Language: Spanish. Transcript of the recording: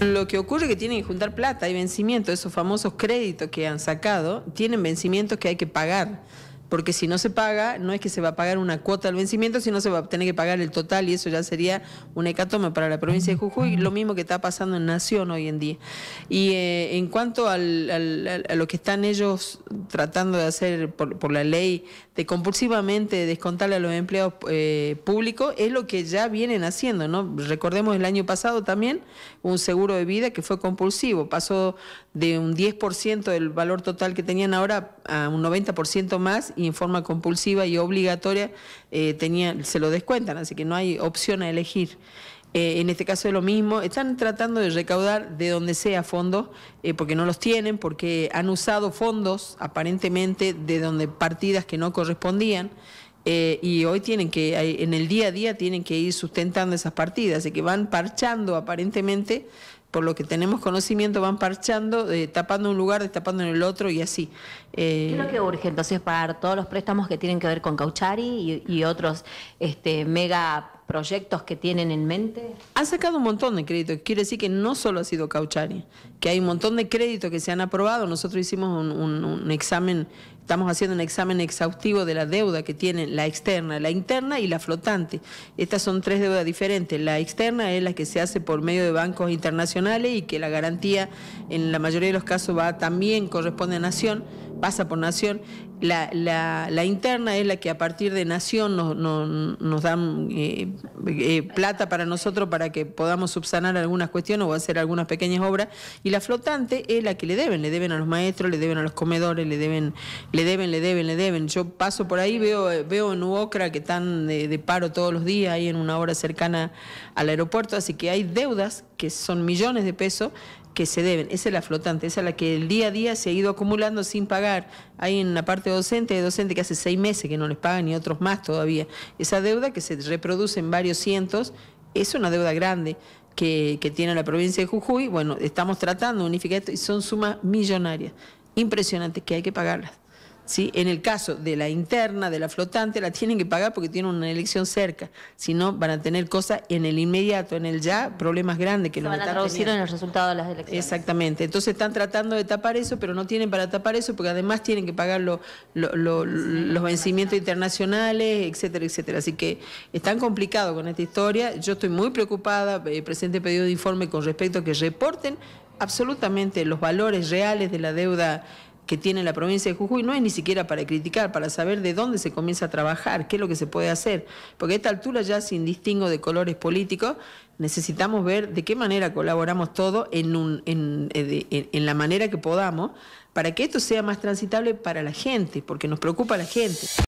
Lo que ocurre es que tienen que juntar plata, y vencimiento, esos famosos créditos que han sacado, tienen vencimientos que hay que pagar porque si no se paga, no es que se va a pagar una cuota al vencimiento, sino se va a tener que pagar el total y eso ya sería un hecatoma para la provincia de Jujuy, lo mismo que está pasando en Nación hoy en día. Y eh, en cuanto al, a lo que están ellos tratando de hacer por, la ley, de compulsivamente descontarle a los empleados eh, públicos, es lo que ya vienen haciendo, ¿no? Recordemos el año pasado también un seguro de vida que fue compulsivo, pasó de un 10% del valor total que tenían ahora a un 90% más y en forma compulsiva y obligatoria eh, se lo descuentan, así que no hay opción a elegir. Eh, en este caso es lo mismo, están tratando de recaudar de donde sea fondos, eh, porque no los tienen, porque han usado fondos aparentemente de donde partidas que no correspondían. y hoy tienen que, en el día a día tienen que ir sustentando esas partidas, así que van parchando aparentemente por lo que tenemos conocimiento, van parchando, eh, tapando un lugar, destapando en el otro y así. Eh... lo que urge entonces pagar todos los préstamos que tienen que ver con Cauchari y, otros este, mega proyectos que tienen en mente? Han sacado un montón de créditos, quiere decir que no solo ha sido Cauchari, que hay un montón de créditos que se han aprobado. Nosotros hicimos un examen Estamos haciendo un examen exhaustivo de la deuda que tienen la externa, la interna y la flotante. Estas son tres deudas diferentes. La externa es la que se hace por medio de bancos internacionales y que la garantía en la mayoría de los casos va también corresponde a Nación pasa por Nación, la, interna es la que a partir de Nación nos, dan eh, eh, plata para nosotros para que podamos subsanar algunas cuestiones o hacer algunas pequeñas obras, y la flotante es la que le deben, le deben a los maestros, le deben a los comedores, le deben, le deben, le deben, Yo paso por ahí, veo, eh, veo en Uocra que están de, de paro todos los días, ahí en una hora cercana al aeropuerto, así que hay deudas que son millones de pesos que se deben. Esa es la flotante, esa es la que el día a día se ha ido acumulando sin pagar. Hay en la parte docente, hay docente que hace seis meses que no les pagan y otros más todavía. Esa deuda que se reproduce en varios cientos es una deuda grande que, que tiene la provincia de Jujuy. Bueno, estamos tratando de unificar esto y son sumas millonarias, impresionantes, que hay que pagarlas. ¿sí? En el caso de la interna, de la flotante, la tienen que pagar porque tienen una elección cerca. Si no, van a tener cosas en el inmediato, en el ya, problemas grandes que Se van a traducir en el resultados de las elecciones. Exactamente. Entonces están tratando de tapar eso, pero no tienen para tapar eso porque además tienen que pagar los vencimientos internacionales, etcétera, etcétera. Así que es tan complicado con esta historia. Yo estoy muy preocupada, El eh, presente pedido de informe con respecto a que reporten absolutamente los valores reales de la deuda que tiene la provincia de Jujuy no es ni siquiera para criticar, para saber de dónde se comienza a trabajar, qué es lo que se puede hacer, porque a esta altura ya sin distingo de colores políticos, necesitamos ver de qué manera colaboramos todos en, un, en, eh, la manera que podamos para que esto sea más transitable para la gente, porque nos preocupa la gente.